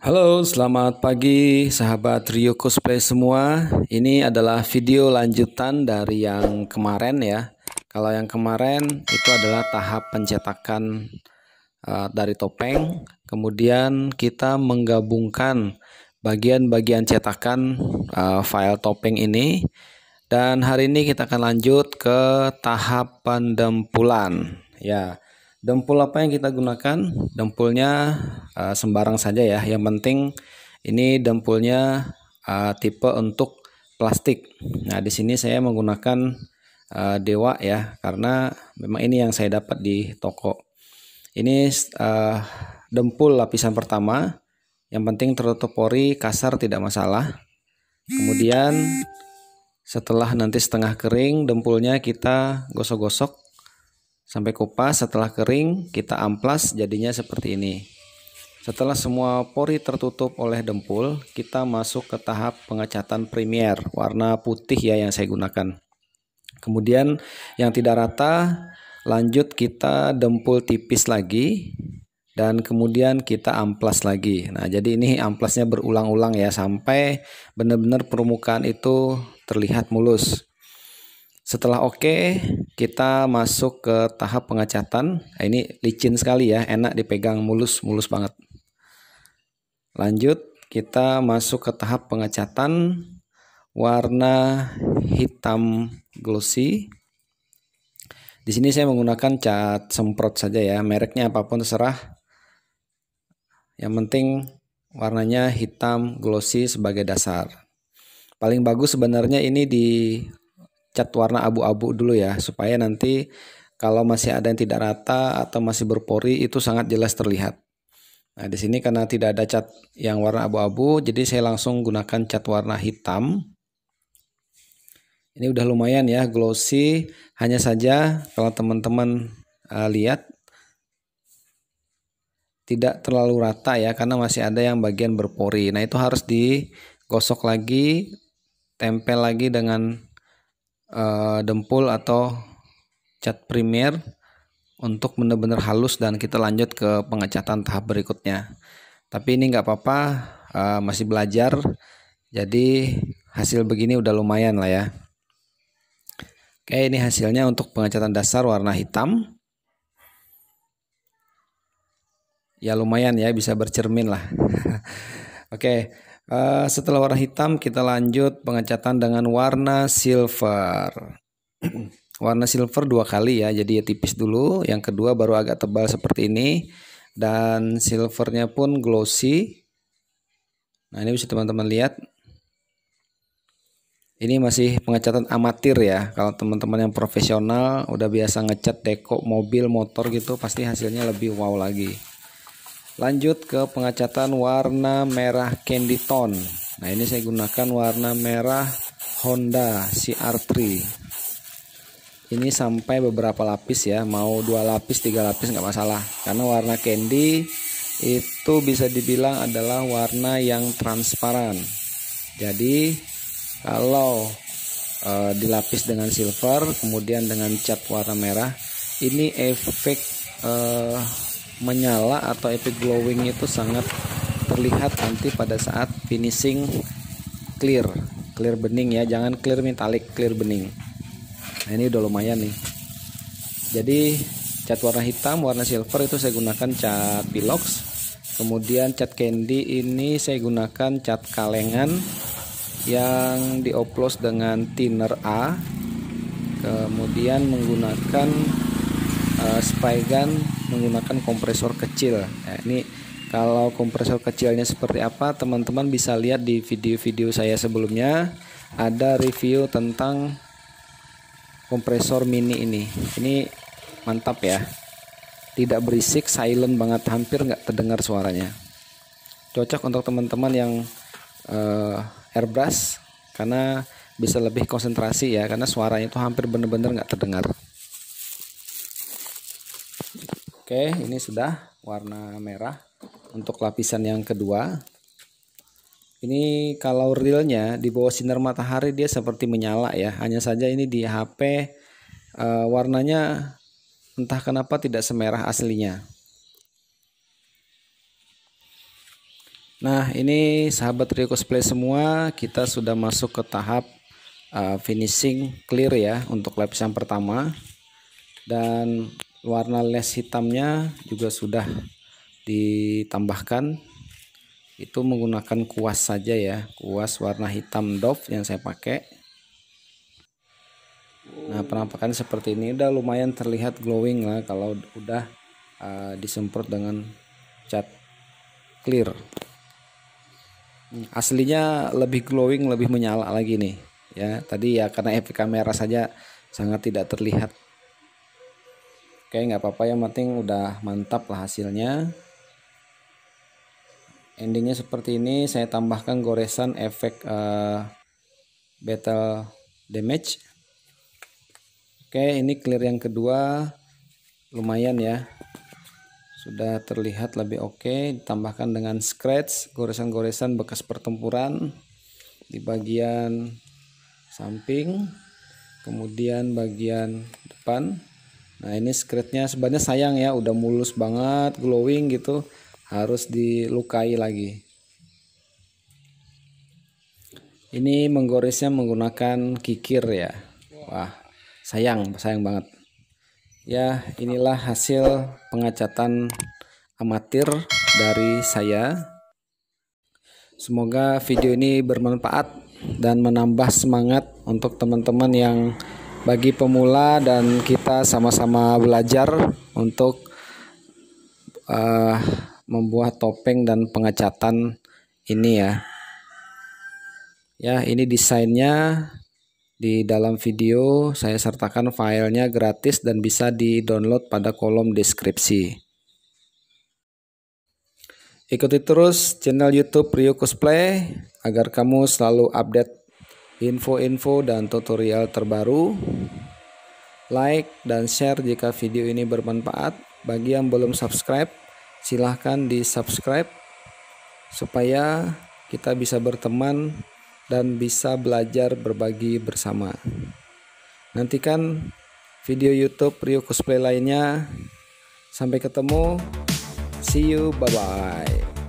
Halo, selamat pagi sahabat Rio Cosplay semua. Ini adalah video lanjutan dari yang kemarin ya. Kalau yang kemarin itu adalah tahap pencetakan uh, dari topeng. Kemudian kita menggabungkan bagian-bagian cetakan uh, file topeng ini. Dan hari ini kita akan lanjut ke tahap pendempulan. Ya. Dempul apa yang kita gunakan? Dempulnya uh, sembarang saja ya. Yang penting ini dempulnya uh, tipe untuk plastik. Nah, di sini saya menggunakan uh, Dewa ya karena memang ini yang saya dapat di toko. Ini uh, dempul lapisan pertama. Yang penting tertutup pori, kasar tidak masalah. Kemudian setelah nanti setengah kering, dempulnya kita gosok-gosok sampai kupas setelah kering kita amplas jadinya seperti ini setelah semua pori tertutup oleh dempul kita masuk ke tahap pengecatan primer warna putih ya yang saya gunakan kemudian yang tidak rata lanjut kita dempul tipis lagi dan kemudian kita amplas lagi. Nah, jadi ini amplasnya berulang-ulang ya sampai benar-benar permukaan itu terlihat mulus. Setelah oke, okay, kita masuk ke tahap pengecatan. Nah, ini licin sekali ya, enak dipegang mulus, mulus banget. Lanjut, kita masuk ke tahap pengecatan warna hitam glossy. Di sini saya menggunakan cat semprot saja ya, mereknya apapun terserah. Yang penting warnanya hitam glossy sebagai dasar. Paling bagus sebenarnya ini di cat warna abu-abu dulu ya supaya nanti kalau masih ada yang tidak rata atau masih berpori itu sangat jelas terlihat. Nah, di sini karena tidak ada cat yang warna abu-abu, jadi saya langsung gunakan cat warna hitam. Ini udah lumayan ya, glossy. Hanya saja kalau teman-teman uh, lihat tidak terlalu rata ya karena masih ada yang bagian berpori. Nah, itu harus digosok lagi, tempel lagi dengan uh, dempul atau cat primer untuk benar-benar halus dan kita lanjut ke pengecatan tahap berikutnya tapi ini nggak apa-apa uh, masih belajar jadi hasil begini udah lumayan lah ya oke ini hasilnya untuk pengecatan dasar warna hitam ya lumayan ya bisa bercermin lah. Oke, okay. Uh, setelah warna hitam kita lanjut pengecatan dengan warna silver. warna silver dua kali ya, jadi ya tipis dulu. Yang kedua baru agak tebal seperti ini dan silvernya pun glossy. Nah ini bisa teman-teman lihat. Ini masih pengecatan amatir ya. Kalau teman-teman yang profesional udah biasa ngecat deko mobil, motor gitu pasti hasilnya lebih wow lagi. Lanjut ke pengacatan warna merah candy tone. Nah, ini saya gunakan warna merah Honda CR3. Ini sampai beberapa lapis ya, mau dua lapis, tiga lapis nggak masalah. Karena warna candy itu bisa dibilang adalah warna yang transparan. Jadi kalau e, dilapis dengan silver, kemudian dengan cat warna merah, ini efek e, menyala atau epic glowing itu sangat terlihat nanti pada saat finishing clear clear bening ya jangan clear metalik clear bening nah ini udah lumayan nih jadi cat warna hitam warna silver itu saya gunakan cat pilox kemudian cat candy ini saya gunakan cat kalengan yang dioplos dengan thinner A kemudian menggunakan spy gun menggunakan kompresor kecil. Ya, ini kalau kompresor kecilnya seperti apa, teman-teman bisa lihat di video-video saya sebelumnya ada review tentang kompresor mini ini. Ini mantap ya. Tidak berisik, silent banget, hampir nggak terdengar suaranya. Cocok untuk teman-teman yang uh, airbrush karena bisa lebih konsentrasi ya karena suaranya itu hampir bener-bener nggak terdengar. Oke, ini sudah warna merah untuk lapisan yang kedua. Ini kalau realnya di bawah sinar matahari dia seperti menyala ya. Hanya saja ini di HP e, warnanya entah kenapa tidak semerah aslinya. Nah ini sahabat Rio Cosplay semua kita sudah masuk ke tahap e, finishing clear ya untuk lapisan pertama dan warna les hitamnya juga sudah ditambahkan itu menggunakan kuas saja ya kuas warna hitam doff yang saya pakai nah penampakan seperti ini udah lumayan terlihat glowing lah kalau udah uh, disemprot dengan cat clear aslinya lebih glowing lebih menyala lagi nih ya tadi ya karena efek kamera saja sangat tidak terlihat Oke, nggak apa-apa yang penting udah mantap lah hasilnya. Endingnya seperti ini, saya tambahkan goresan efek uh, battle damage. Oke, ini clear yang kedua. Lumayan ya. Sudah terlihat lebih oke, okay. ditambahkan dengan scratch, goresan-goresan bekas pertempuran di bagian samping, kemudian bagian depan Nah ini skritnya sebenarnya sayang ya udah mulus banget glowing gitu harus dilukai lagi. Ini menggoresnya menggunakan kikir ya. Wah sayang sayang banget. Ya inilah hasil pengacatan amatir dari saya. Semoga video ini bermanfaat dan menambah semangat untuk teman-teman yang bagi pemula dan kita sama-sama belajar untuk uh, membuat topeng dan pengecatan ini ya. Ya, ini desainnya di dalam video saya sertakan filenya gratis dan bisa di-download pada kolom deskripsi. Ikuti terus channel YouTube Rio Cosplay agar kamu selalu update info-info dan tutorial terbaru. Like dan share jika video ini bermanfaat. Bagi yang belum subscribe, silahkan di subscribe supaya kita bisa berteman dan bisa belajar berbagi bersama. Nantikan video YouTube Rio Cosplay lainnya. Sampai ketemu. See you. Bye-bye.